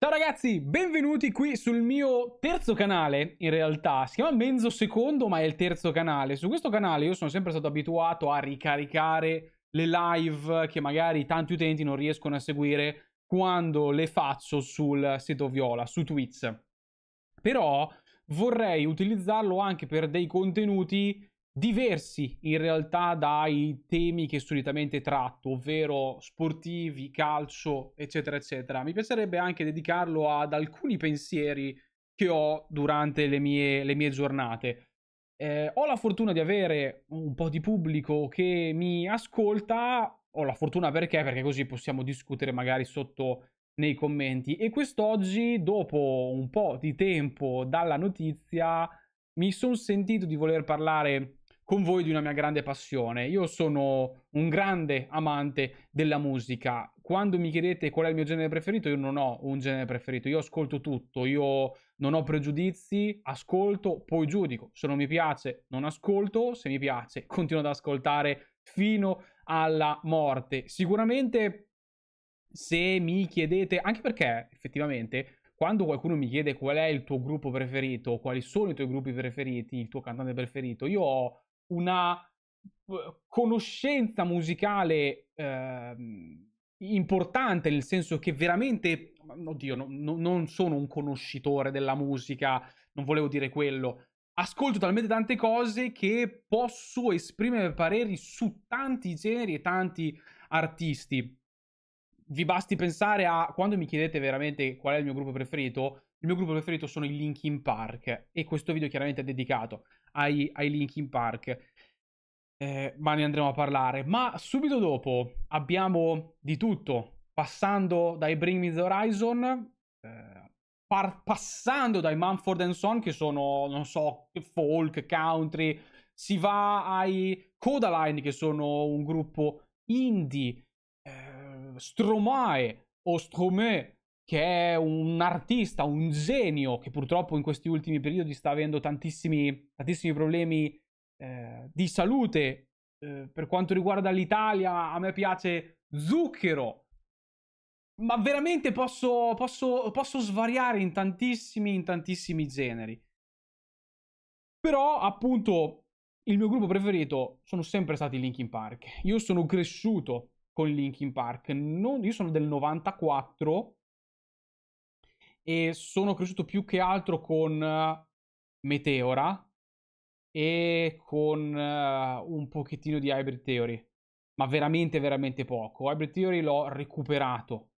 Ciao ragazzi, benvenuti qui sul mio terzo canale in realtà, si chiama Mezzo Secondo ma è il terzo canale. Su questo canale io sono sempre stato abituato a ricaricare le live che magari tanti utenti non riescono a seguire quando le faccio sul sito Viola, su Twitch. Però vorrei utilizzarlo anche per dei contenuti diversi in realtà dai temi che solitamente tratto, ovvero sportivi, calcio, eccetera, eccetera. Mi piacerebbe anche dedicarlo ad alcuni pensieri che ho durante le mie, le mie giornate. Eh, ho la fortuna di avere un po' di pubblico che mi ascolta, ho la fortuna perché? Perché così possiamo discutere magari sotto nei commenti. E quest'oggi, dopo un po' di tempo dalla notizia, mi sono sentito di voler parlare con voi di una mia grande passione. Io sono un grande amante della musica. Quando mi chiedete qual è il mio genere preferito, io non ho un genere preferito, io ascolto tutto, io non ho pregiudizi, ascolto, poi giudico. Se non mi piace, non ascolto, se mi piace, continuo ad ascoltare fino alla morte. Sicuramente se mi chiedete, anche perché effettivamente quando qualcuno mi chiede qual è il tuo gruppo preferito, quali sono i tuoi gruppi preferiti, il tuo cantante preferito, io ho una uhm, conoscenza musicale eh, importante, nel senso che veramente, oddio, no, no, non sono un conoscitore della musica, non volevo dire quello. Ascolto talmente tante cose che posso esprimere pareri su tanti generi e tanti artisti. Vi basti pensare a quando mi chiedete veramente qual è il mio gruppo preferito, il mio gruppo preferito sono i Linkin Park e questo video chiaramente è dedicato ai, ai Linkin Park. Eh, ma ne andremo a parlare. Ma subito dopo abbiamo di tutto, passando dai Bring Me the Horizon, eh, par- passando dai Mumford Son, che sono, non so, folk, country, si va ai Codaline, che sono un gruppo indie, eh, Stromae o Stromé, che è un artista, un genio, che purtroppo in questi ultimi periodi sta avendo tantissimi, tantissimi problemi eh, di salute. Eh, per quanto riguarda l'Italia, a me piace Zucchero. Ma veramente posso, posso, posso svariare in tantissimi, in tantissimi generi. Però, appunto, il mio gruppo preferito sono sempre stati Linkin Park. Io sono cresciuto con Linkin Park. Non, io sono del 94 e sono cresciuto più che altro con eh, Meteora e con uh, un pochettino di Hybrid Theory, ma veramente veramente poco. Hybrid Theory l'ho recuperato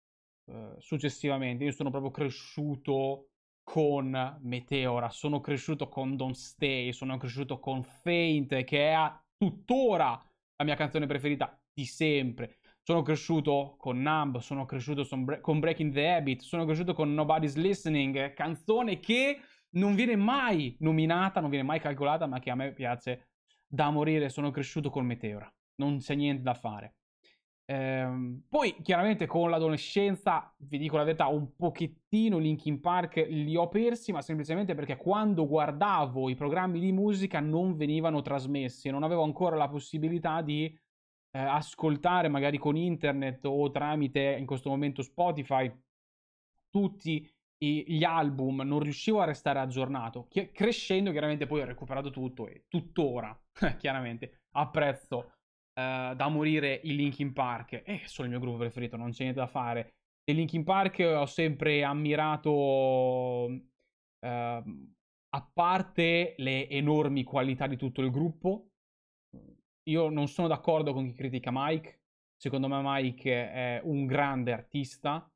uh, successivamente, io sono proprio cresciuto con Meteora, sono cresciuto con Don't Stay, sono cresciuto con Faint che è tuttora la mia canzone preferita di sempre sono cresciuto con Numb, sono cresciuto con Breaking the Habit, sono cresciuto con Nobody's Listening, canzone che non viene mai nominata, non viene mai calcolata, ma che a me piace da morire. Sono cresciuto con Meteora, non c'è niente da fare. Ehm, poi chiaramente con l'adolescenza, vi dico la verità, un pochettino Linkin Park li ho persi, ma semplicemente perché quando guardavo i programmi di musica non venivano trasmessi, e non avevo ancora la possibilità di eh, ascoltare magari con internet o tramite in questo momento Spotify tutti i, gli album, non riuscivo a restare aggiornato. Che, crescendo chiaramente poi ho recuperato tutto e tuttora chiaramente apprezzo eh, da morire i Linkin Park e eh, sono il mio gruppo preferito, non c'è niente da fare. Dei Linkin Park ho sempre ammirato ehm, a parte le enormi qualità di tutto il gruppo, io non sono d'accordo con chi critica Mike. Secondo me Mike è un grande artista,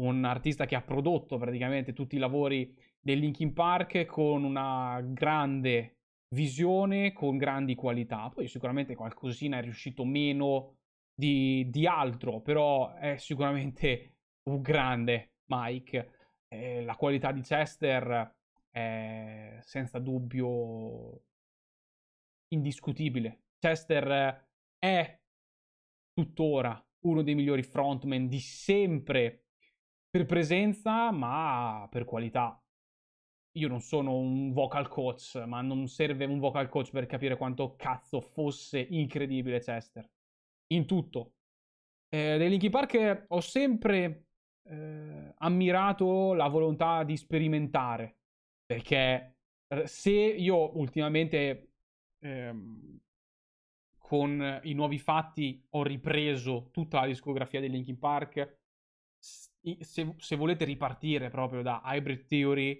un artista che ha prodotto praticamente tutti i lavori del Linkin Park con una grande visione, con grandi qualità. Poi sicuramente qualcosina è riuscito meno di, di altro, però è sicuramente un grande Mike. Eh, la qualità di Chester è senza dubbio indiscutibile Chester eh, è tuttora uno dei migliori frontman di sempre per presenza, ma per qualità. Io non sono un vocal coach, ma non serve un vocal coach per capire quanto cazzo fosse incredibile Chester. In tutto. Eh, dei Linkin Park ho sempre eh, ammirato la volontà di sperimentare, perché eh, se io ultimamente ehm, con i nuovi fatti ho ripreso tutta la discografia di Linkin Park. Se, se volete ripartire proprio da Hybrid Theory,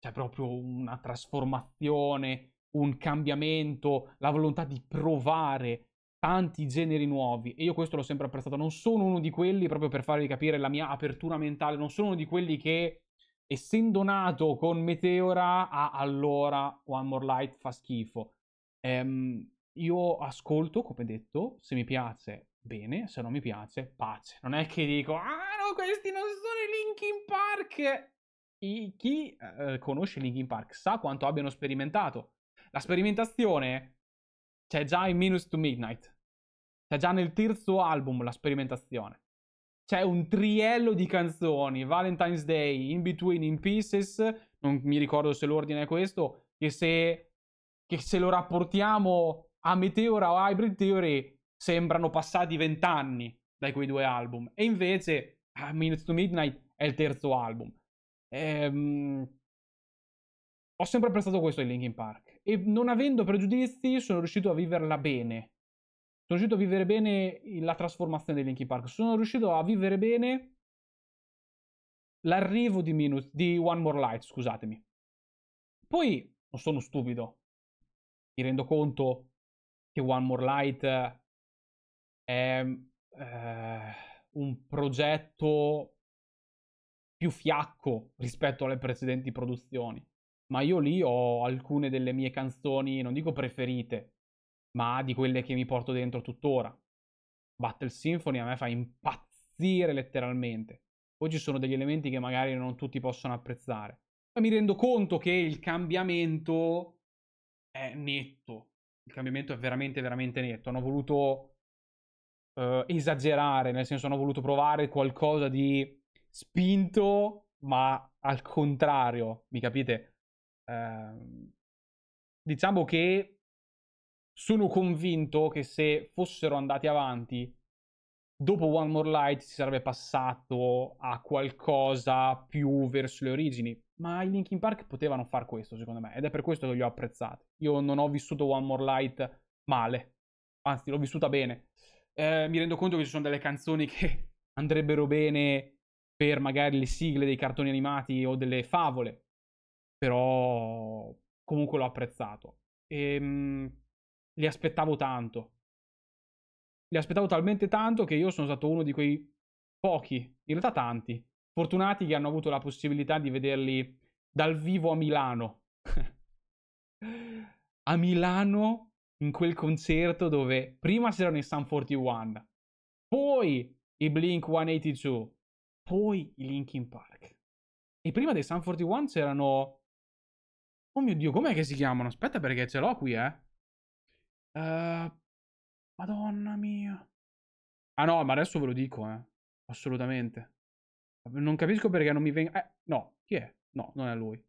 c'è proprio una trasformazione, un cambiamento, la volontà di provare tanti generi nuovi e io questo l'ho sempre apprezzato. Non sono uno di quelli, proprio per farvi capire la mia apertura mentale, non sono uno di quelli che essendo nato con Meteora, ha allora One More Light fa schifo. Ehm, io ascolto, come detto, se mi piace bene, se non mi piace pace. Non è che dico, ah no, questi non sono i Linkin Park. I, chi eh, conosce Linkin Park sa quanto abbiano sperimentato. La sperimentazione c'è già in Minus to Midnight. C'è già nel terzo album la sperimentazione. C'è un triello di canzoni, Valentine's Day, In Between, In Pieces, non mi ricordo se l'ordine è questo, che se, che se lo rapportiamo a Meteora o Hybrid Theory sembrano passati vent'anni dai quei due album. E invece ah, Minutes to Midnight è il terzo album. Ehm, ho sempre apprezzato questo di Linkin Park. E non avendo pregiudizi, sono riuscito a viverla bene. Sono riuscito a vivere bene la trasformazione di Linkin Park. Sono riuscito a vivere bene l'arrivo di, Minutes, di One More Light, scusatemi. Poi non sono stupido. Mi rendo conto che One More Light è eh, un progetto più fiacco rispetto alle precedenti produzioni. Ma io lì ho alcune delle mie canzoni, non dico preferite, ma di quelle che mi porto dentro tuttora. Battle Symphony a me fa impazzire letteralmente. Poi ci sono degli elementi che magari non tutti possono apprezzare. Ma mi rendo conto che il cambiamento è netto, il cambiamento è veramente, veramente netto. Hanno voluto eh, esagerare, nel senso hanno voluto provare qualcosa di spinto, ma al contrario, mi capite? Eh, diciamo che sono convinto che se fossero andati avanti dopo One More Light si sarebbe passato a qualcosa più verso le origini, ma i Linkin Park potevano far questo secondo me ed è per questo che li ho apprezzati. Io non ho vissuto One More Light male, anzi l'ho vissuta bene. Eh, mi rendo conto che ci sono delle canzoni che andrebbero bene per magari le sigle dei cartoni animati o delle favole, però comunque l'ho apprezzato. E, ehm, mh, li aspettavo tanto li aspettavo talmente tanto che io sono stato uno di quei pochi, in realtà tanti, fortunati che hanno avuto la possibilità di vederli dal vivo a Milano. a Milano, in quel concerto dove prima si erano i Sun 41, poi i Blink 182, poi i Linkin Park. E prima dei Sun 41 c'erano... Oh mio Dio, com'è che si chiamano? Aspetta perché ce l'ho qui, eh. Uh, Madonna mia. Ah no, ma adesso ve lo dico, eh. Assolutamente. Non capisco perché non mi venga... Eh, no, chi è? No, non è lui.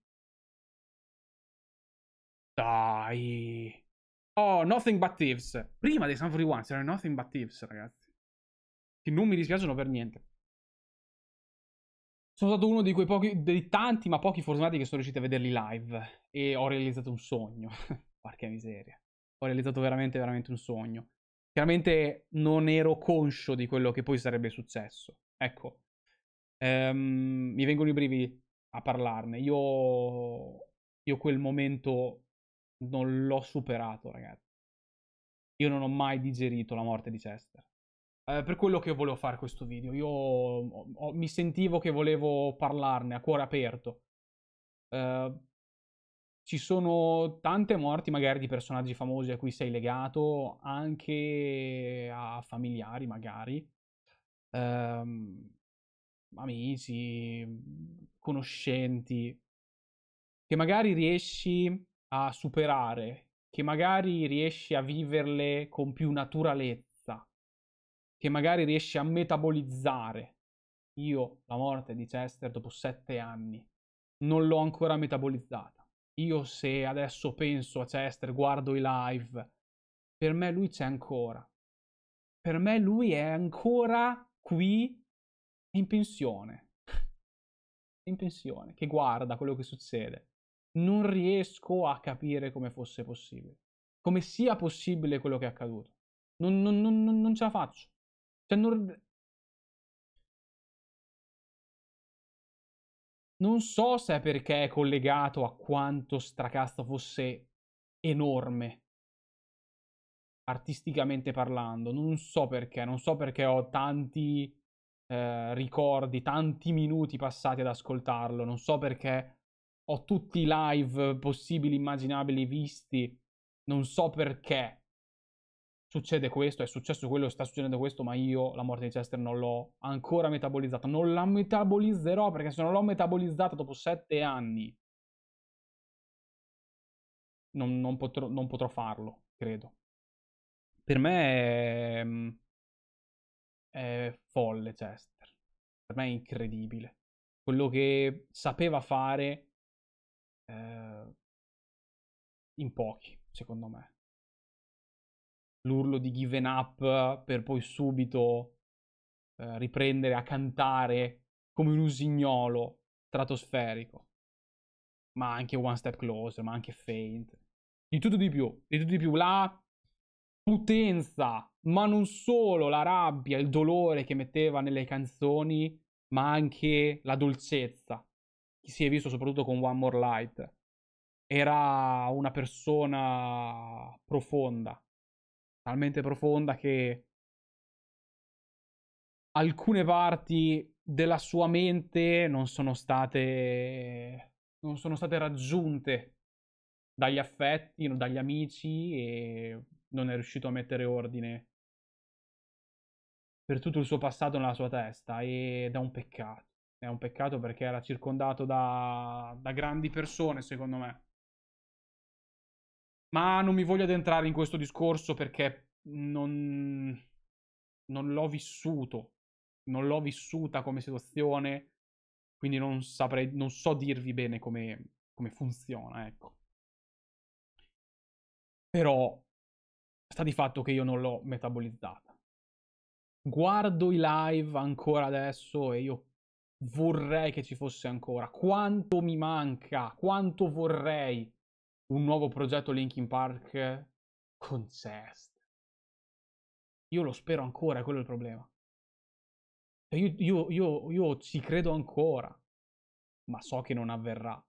Dai. Oh, Nothing But Thieves. Prima dei Sanford Ones erano Nothing But Thieves, ragazzi. Che non mi dispiacciono per niente. Sono stato uno di quei pochi, dei tanti ma pochi fortunati che sono riusciti a vederli live. E ho realizzato un sogno. Porca miseria. Ho realizzato veramente, veramente un sogno chiaramente non ero conscio di quello che poi sarebbe successo. Ecco, ehm, mi vengono i brividi a parlarne. Io, io quel momento non l'ho superato, ragazzi. Io non ho mai digerito la morte di Chester. Eh, per quello che volevo fare questo video, io ho, ho, mi sentivo che volevo parlarne a cuore aperto. Eh, ci sono tante morti magari di personaggi famosi a cui sei legato, anche a familiari magari, ehm, amici, conoscenti, che magari riesci a superare, che magari riesci a viverle con più naturalezza, che magari riesci a metabolizzare. Io la morte di Chester dopo sette anni non l'ho ancora metabolizzata io se adesso penso a Chester, guardo i live, per me lui c'è ancora. Per me lui è ancora qui in pensione. In pensione, che guarda quello che succede. Non riesco a capire come fosse possibile. Come sia possibile quello che è accaduto. Non, non, non, non ce la faccio. Cioè, non, Non so se è perché è collegato a quanto Stracasta fosse enorme, artisticamente parlando. Non so perché, non so perché ho tanti eh, ricordi, tanti minuti passati ad ascoltarlo, non so perché ho tutti i live possibili, immaginabili, visti, non so perché succede questo, è successo quello, sta succedendo questo, ma io la morte di Chester non l'ho ancora metabolizzata. Non la metabolizzerò perché se non l'ho metabolizzata dopo sette anni non, non, potrò, non potrò, farlo, credo. Per me è, mm, è folle Chester, per me è incredibile. Quello che sapeva fare eh, in pochi, secondo me l'urlo di Given Up per poi subito eh, riprendere a cantare come un usignolo stratosferico. Ma anche One Step Closer, ma anche Faint. Di tutto di più, di tutto di più. La potenza, ma non solo la rabbia, il dolore che metteva nelle canzoni, ma anche la dolcezza. Chi si è visto soprattutto con One More Light. Era una persona profonda, talmente profonda che alcune parti della sua mente non sono state, non sono state raggiunte dagli affetti, dagli amici e non è riuscito a mettere ordine per tutto il suo passato nella sua testa ed è un peccato. È un peccato perché era circondato da, da grandi persone, secondo me. Ma non mi voglio addentrare in questo discorso perché non, non l'ho vissuto, non l'ho vissuta come situazione, quindi non saprei, non so dirvi bene come, come funziona, ecco. Però sta di fatto che io non l'ho metabolizzata. Guardo i live ancora adesso e io vorrei che ci fosse ancora. Quanto mi manca, quanto vorrei un nuovo progetto Linkin Park con Zest. Io lo spero ancora, quello è il problema. Io, io, io, io ci credo ancora, ma so che non avverrà.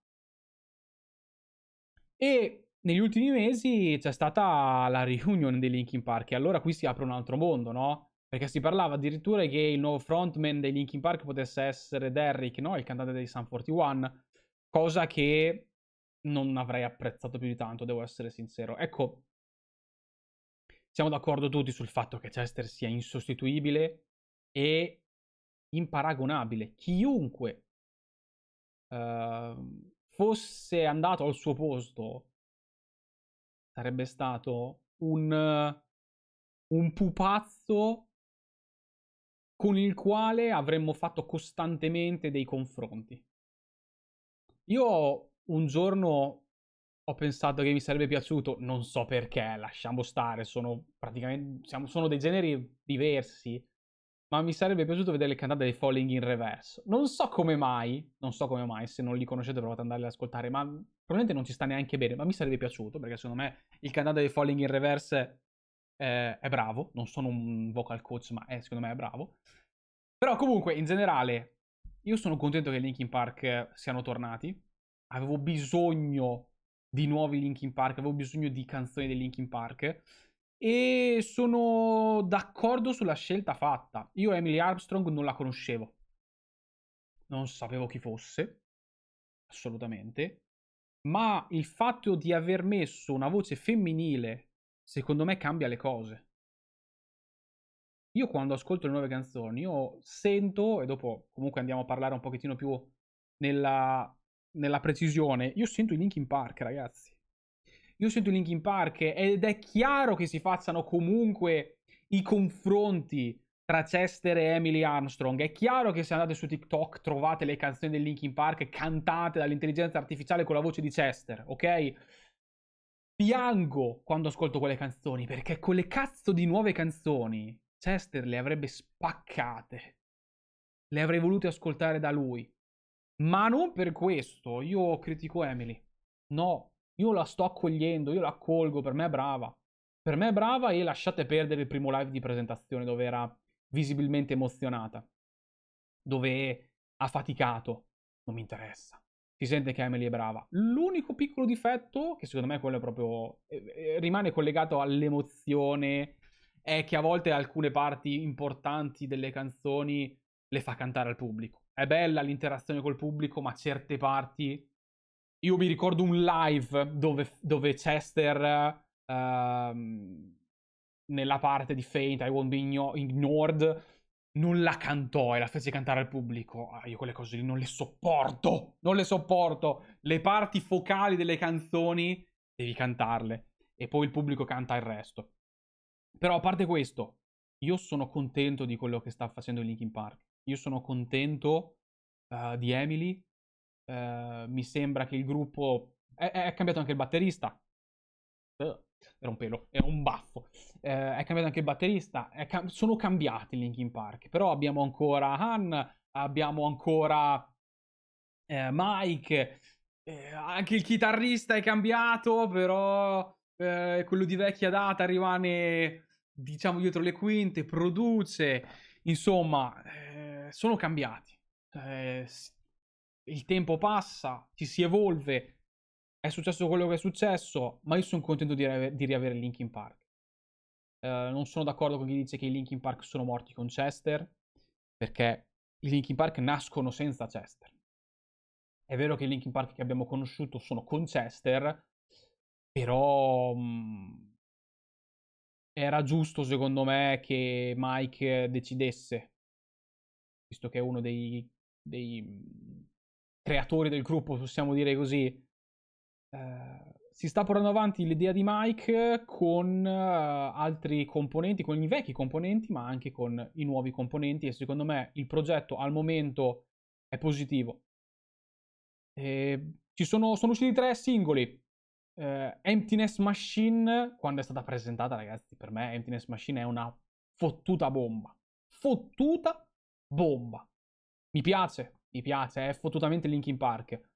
E negli ultimi mesi c'è stata la reunion di Linkin Park e allora qui si apre un altro mondo, no? Perché si parlava addirittura che il nuovo frontman dei Linkin Park potesse essere Derrick, no? Il cantante dei Sun 41, cosa che non avrei apprezzato più di tanto, devo essere sincero. Ecco, siamo d'accordo tutti sul fatto che Chester sia insostituibile e imparagonabile. Chiunque uh, fosse andato al suo posto sarebbe stato un, un pupazzo con il quale avremmo fatto costantemente dei confronti. Io un giorno ho pensato che mi sarebbe piaciuto, non so perché, lasciamo stare, sono praticamente siamo, sono dei generi diversi, ma mi sarebbe piaciuto vedere le cantate dei Falling in Reverse. Non so come mai, non so come mai, se non li conoscete provate ad andare ad ascoltare, ma probabilmente non ci sta neanche bene, ma mi sarebbe piaciuto, perché secondo me il cantante dei Falling in Reverse eh, è bravo, non sono un vocal coach, ma è, secondo me è bravo. Però comunque, in generale, io sono contento che Linkin Park siano tornati, avevo bisogno di nuovi Linkin Park, avevo bisogno di canzoni dei Linkin Park e sono d'accordo sulla scelta fatta. Io Emily Armstrong non la conoscevo. Non sapevo chi fosse, assolutamente, ma il fatto di aver messo una voce femminile secondo me cambia le cose. Io quando ascolto le nuove canzoni, io sento, e dopo comunque andiamo a parlare un pochettino più nella nella precisione, io sento i Linkin Park, ragazzi. Io sento i Linkin Park ed è chiaro che si facciano comunque i confronti tra Chester e Emily Armstrong. È chiaro che se andate su TikTok trovate le canzoni del Linkin Park cantate dall'intelligenza artificiale con la voce di Chester, ok? Piango quando ascolto quelle canzoni perché con le cazzo di nuove canzoni Chester le avrebbe spaccate. Le avrei volute ascoltare da lui. Ma non per questo io critico Emily. No, io la sto accogliendo, io la accolgo, per me è brava. Per me è brava e lasciate perdere il primo live di presentazione dove era visibilmente emozionata, dove ha faticato. Non mi interessa. Si sente che Emily è brava. L'unico piccolo difetto, che secondo me è quello proprio. Eh, eh, rimane collegato all'emozione, è che a volte alcune parti importanti delle canzoni le fa cantare al pubblico è bella l'interazione col pubblico, ma certe parti... Io mi ricordo un live dove, dove Chester, uh, nella parte di Faint, I Won't Be Ignored, non la cantò e la fece cantare al pubblico. Ah, io quelle cose lì non le sopporto, non le sopporto. Le parti focali delle canzoni devi cantarle e poi il pubblico canta il resto. Però a parte questo, io sono contento di quello che sta facendo Linkin Park. Io sono contento uh, di Emily. Uh, mi sembra che il gruppo. È, è cambiato anche il batterista. Uh, era un pelo, era un baffo. Uhm, è cambiato anche il batterista. Cam... sono cambiati Linkin Park. Però abbiamo ancora Han, abbiamo ancora eh, Mike. Eh, anche il chitarrista è cambiato, però eh, quello di vecchia data rimane diciamo dietro le quinte, produce, insomma, sono cambiati. Eh, il tempo passa, ci si evolve, è successo quello che è successo, ma io sono contento di, riaver, di riavere Linkin Park. Eh, non sono d'accordo con chi dice che i Linkin Park sono morti con Chester, perché i Linkin Park nascono senza Chester. È vero che i Linkin Park che abbiamo conosciuto sono con Chester, però mh, mm, era giusto secondo me che Mike decidesse visto che è uno dei, dei mhmm, creatori del gruppo, possiamo dire così, eh, si sta portando avanti l'idea di Mike con eh, altri componenti, con i vecchi componenti, ma anche con i nuovi componenti e secondo me il progetto al momento è positivo. E ehm, ci sono, sono usciti tre singoli. Eh, Emptiness Machine, quando è stata presentata, ragazzi, per me Emptiness Machine è una fottuta bomba. Fottuta bomba. Mi piace, mi piace, è fottutamente Linkin Park.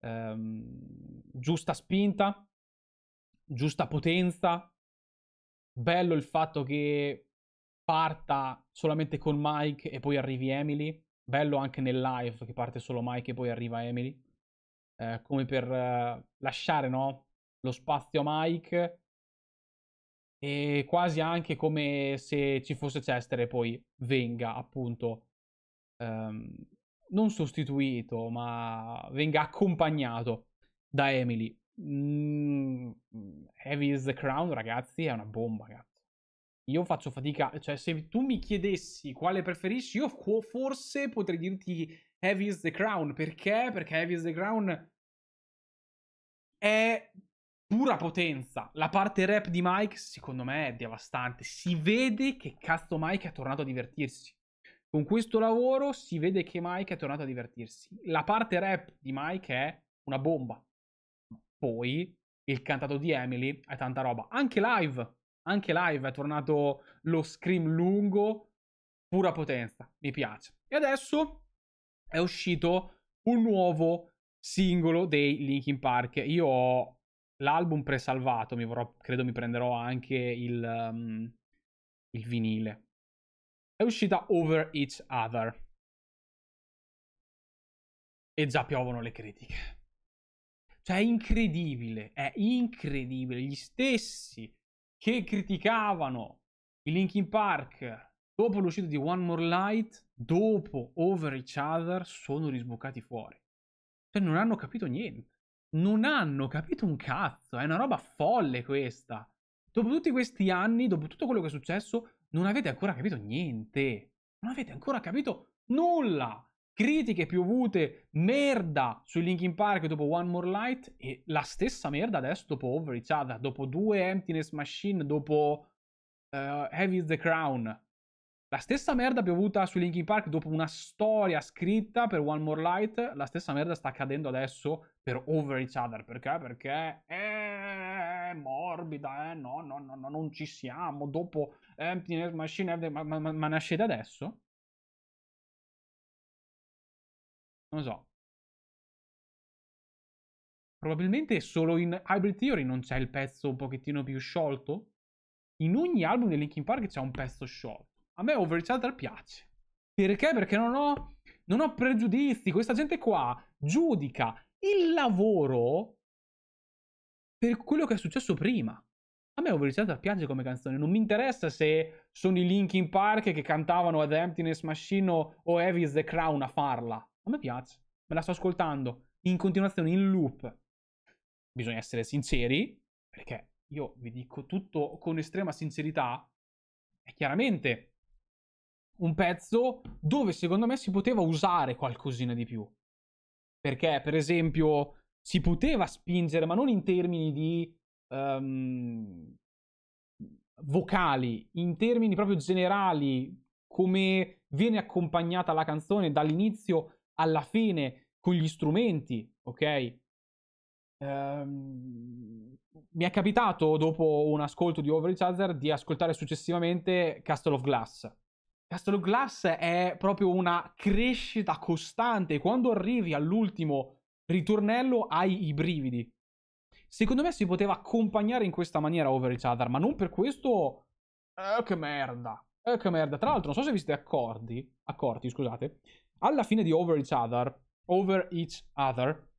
Ehm, giusta spinta, giusta potenza. Bello il fatto che parta solamente con Mike e poi arrivi Emily. Bello anche nel live che parte solo Mike e poi arriva Emily. Eh, come per eh, lasciare no? lo spazio a Mike. E quasi anche come se ci fosse Chester e poi venga appunto ehm, non sostituito, ma venga accompagnato da Emily. Mm, Heavy is the Crown, ragazzi, è una bomba, cazzo. Io faccio fatica, cioè se tu mi chiedessi quale preferisci, io forse potrei dirti Heavy is the Crown, perché? Perché Heavy is the Crown è pura potenza. La parte rap di Mike, secondo me, è devastante. Si vede che cazzo Mike è tornato a divertirsi. Con questo lavoro si vede che Mike è tornato a divertirsi. La parte rap di Mike è una bomba. Poi il cantato di Emily è tanta roba. Anche live, anche live è tornato lo scream lungo, pura potenza. Mi piace. E adesso è uscito un nuovo singolo dei Linkin Park. Io ho l'album presalvato, mi vorrò, credo mi prenderò anche il, um, il vinile è uscita Over Each Other. E già piovono le critiche. Cioè è incredibile, è incredibile. Gli stessi che criticavano i Linkin Park dopo l'uscita di One More Light, dopo Over Each Other, sono risboccati fuori. Cioè non hanno capito niente. Non hanno capito un cazzo. È una roba folle questa. Dopo tutti questi anni, dopo tutto quello che è successo, non avete ancora capito niente. Non avete ancora capito nulla. Critiche piovute, merda su Linkin Park dopo One More Light e la stessa merda adesso dopo Over Each Other, dopo due Emptiness Machine, dopo uh, Heavy is the Crown. La stessa merda piovuta su Linkin Park dopo una storia scritta per One More Light, la stessa merda sta accadendo adesso per Over Each Other. Perché? Perché... Eh eh, morbida, eh, no, no, no, no, non ci siamo, dopo eh, Emptiness Machine, ma, ma, ma, nascete adesso? Non lo so. Probabilmente solo in Hybrid Theory non c'è il pezzo un pochettino più sciolto. In ogni album di Linkin Park c'è un pezzo sciolto. A me Overchild piace. Perché? Perché non ho, non ho pregiudizi. Questa gente qua giudica il lavoro per quello che è successo prima. A me a piace come canzone, non mi interessa se sono i Linkin Park che cantavano Ad Emptiness Machine o Heavy is the Crown a farla. A me piace, me la sto ascoltando in continuazione, in loop. Bisogna essere sinceri, perché io vi dico tutto con estrema sincerità, è chiaramente un pezzo dove secondo me si poteva usare qualcosina di più. Perché, per esempio, si poteva spingere, ma non in termini di um, vocali, in termini proprio generali, come viene accompagnata la canzone dall'inizio alla fine con gli strumenti, ok? Um, mi è capitato dopo un ascolto di Over Other di ascoltare successivamente Castle of Glass. Castle of Glass è proprio una crescita costante. Quando arrivi all'ultimo ritornello hai i brividi. Secondo me si poteva accompagnare in questa maniera Over each other, ma non per questo... Eh, che merda! Eh, che merda! Tra l'altro, non so se vi siete accorti, accorti, scusate, alla fine di Over each other, Over each other,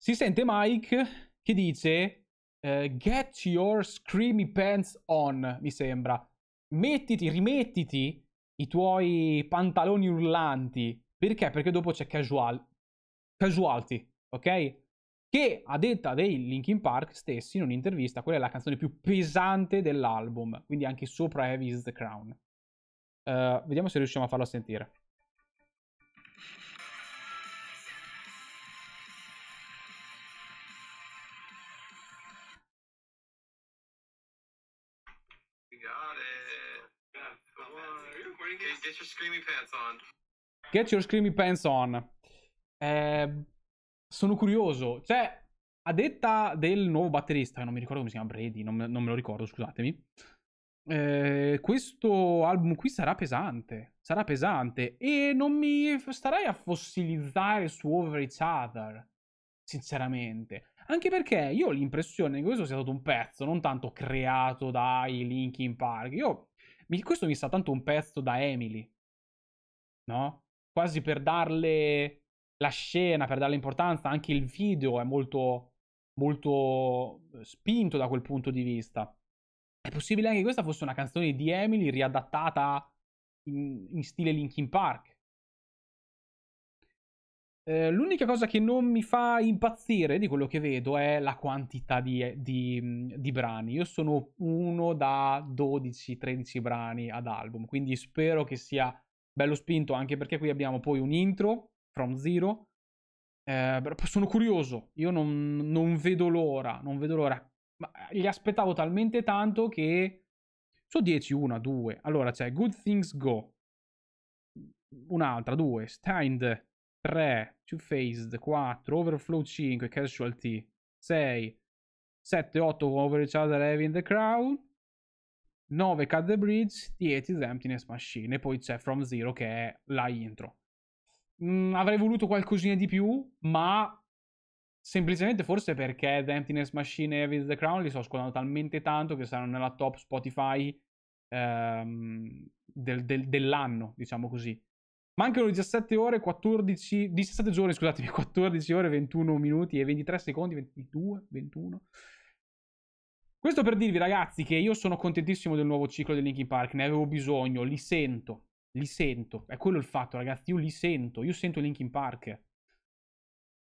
si sente Mike che dice eh, Get your screamy pants on, mi sembra. Mettiti, rimettiti i tuoi pantaloni urlanti. Perché? Perché dopo c'è casual casualty, ok? Che a detta dei Linkin Park stessi in un'intervista, quella è la canzone più pesante dell'album, quindi anche sopra Heavy is the Crown. Uh, vediamo se riusciamo a farlo sentire. Get your screamy pants on. Get your screamy pants on. Eh, sono curioso, cioè, a detta del nuovo batterista, che non mi ricordo come si chiama, Brady, non, me, non me lo ricordo, scusatemi. Eh, questo album qui sarà pesante, sarà pesante e non mi starei a fossilizzare su Over Each Other, sinceramente. Anche perché io ho l'impressione che questo sia stato un pezzo non tanto creato dai Linkin Park. Io, mi, questo mi sa tanto un pezzo da Emily, no? Quasi per darle la scena per darle importanza, anche il video è molto, molto eh, spinto da quel punto di vista. È possibile anche che questa fosse una canzone di Emily riadattata in, in stile Linkin Park. Eh, l'unica cosa che non mi fa impazzire di quello che vedo è la quantità di, di, di brani. Io sono uno da 12-13 brani ad album, quindi spero che sia bello spinto anche perché qui abbiamo poi un intro From Zero. Eh, sono curioso, io non, non vedo l'ora, non vedo l'ora. Ma eh, gli aspettavo talmente tanto che... Su 10, 1, 2. Allora c'è Good Things Go. Un'altra, 2. Stand 3. Two Phased 4. Overflow 5. Casualty 6. 7, 8 Over each other heavy in the crowd. 9 Cut the Bridge. 10 The Emptiness Machine. E poi c'è From Zero che è la intro mh, mm, avrei voluto qualcosina di più, ma semplicemente forse perché The Emptiness Machine e With the Crown li sto ascoltando talmente tanto che saranno nella top Spotify ehm, del, del, dell'anno, diciamo così. Mancano 17 ore, 14, 17 giorni, scusatemi, 14 ore, 21 minuti e 23 secondi, 22, 21. Questo per dirvi ragazzi che io sono contentissimo del nuovo ciclo di Linkin Park, ne avevo bisogno, li sento, li sento. È quello il fatto, ragazzi. Io li sento. Io sento Linkin Park.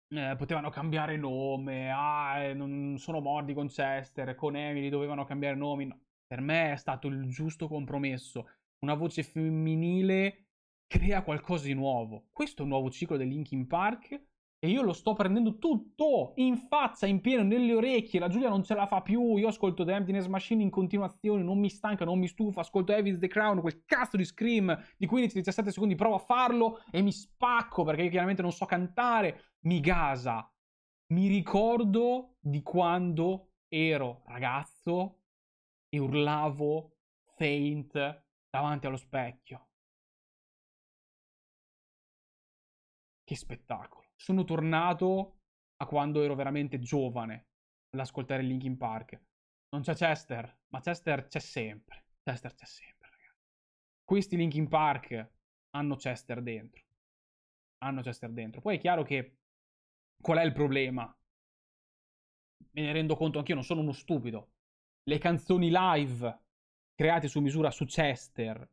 Eh, potevano cambiare nome. Ah, eh, non sono morti con Chester. Con Emily dovevano cambiare nomi. No. Per me è stato il giusto compromesso. Una voce femminile crea qualcosa di nuovo. Questo è un nuovo ciclo del Linkin Park e io lo sto prendendo tutto in faccia, in pieno, nelle orecchie. La Giulia non ce la fa più. Io ascolto The Emptiness Machine in continuazione. Non mi stanca, non mi stufa. Ascolto Evidence The Crown, quel cazzo di scream di 15-17 secondi. Provo a farlo e mi spacco perché io chiaramente non so cantare. Mi gasa. Mi ricordo di quando ero ragazzo e urlavo faint davanti allo specchio. Che spettacolo sono tornato a quando ero veramente giovane ad ascoltare Linkin Park. Non c'è Chester, ma Chester c'è sempre. Chester c'è sempre, ragazzi. Questi Linkin Park hanno Chester dentro. Hanno Chester dentro. Poi è chiaro che qual è il problema? Me ne rendo conto anch'io, non sono uno stupido. Le canzoni live create su misura su Chester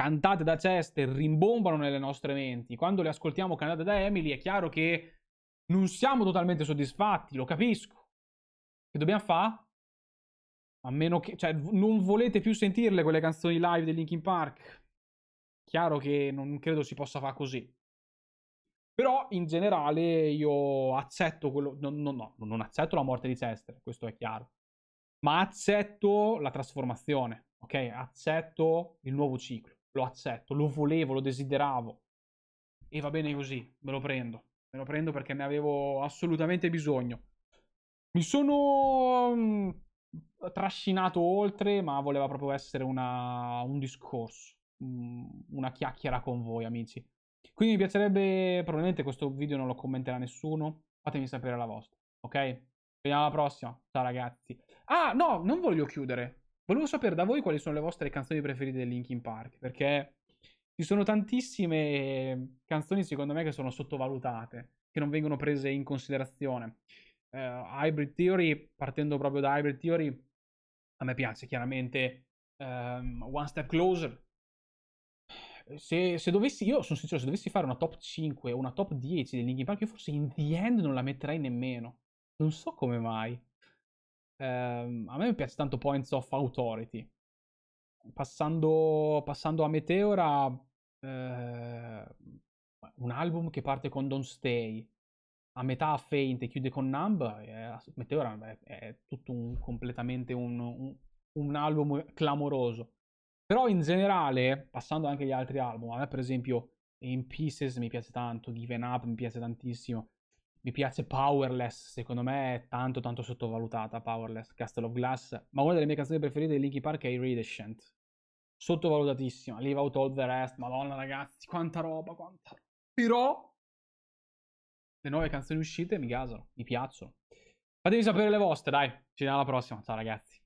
cantate da Chester rimbombano nelle nostre menti, quando le ascoltiamo cantate da Emily è chiaro che non siamo totalmente soddisfatti, lo capisco. Che dobbiamo fare? A meno che, cioè, non volete più sentirle quelle canzoni live di Linkin Park. Chiaro che non credo si possa fare così. Però in generale io accetto quello. No, no, no, non accetto la morte di Chester, questo è chiaro. Ma accetto la trasformazione, ok? Accetto il nuovo ciclo lo accetto, lo volevo, lo desideravo e va bene così, me lo prendo, me lo prendo perché ne avevo assolutamente bisogno. Mi sono mm, trascinato oltre, ma voleva proprio essere una, un discorso, mm, una chiacchiera con voi amici. Quindi mi piacerebbe, probabilmente questo video non lo commenterà nessuno, fatemi sapere la vostra, ok? Vediamo alla prossima, ciao ragazzi. Ah no, non voglio chiudere, Volevo sapere da voi quali sono le vostre canzoni preferite del Linkin Park, perché ci sono tantissime ehm, canzoni, secondo me, che sono sottovalutate, che non vengono prese in considerazione. Uh, Hybrid Theory, partendo proprio da Hybrid Theory, a me piace chiaramente um, One Step Closer. Se, se, dovessi, io sono sincero, se dovessi fare una top 5 o una top 10 del Linkin Park, io forse in the end non la metterei nemmeno. Non so come mai. Ehm, a me piace tanto Points of Authority. Passando, passando a Meteora, eh, un album che parte con Don't Stay, a metà a Faint e chiude con Numb, è, eh, Meteora beh, è tutto un, completamente un, un, un album clamoroso. Però in generale, passando anche agli altri album, a me per esempio in Pieces mi piace tanto, Given Up mi piace tantissimo mi piace Powerless, secondo me è tanto tanto sottovalutata Powerless, Castle of Glass, ma una delle mie canzoni preferite di Linkin Park è Iridescent, sottovalutatissima, Leave Out All The Rest, madonna ragazzi, quanta roba, quanta roba, però le nuove canzoni uscite mi gasano, mi piacciono. Fatemi sapere le vostre, dai, ci vediamo alla prossima, ciao ragazzi.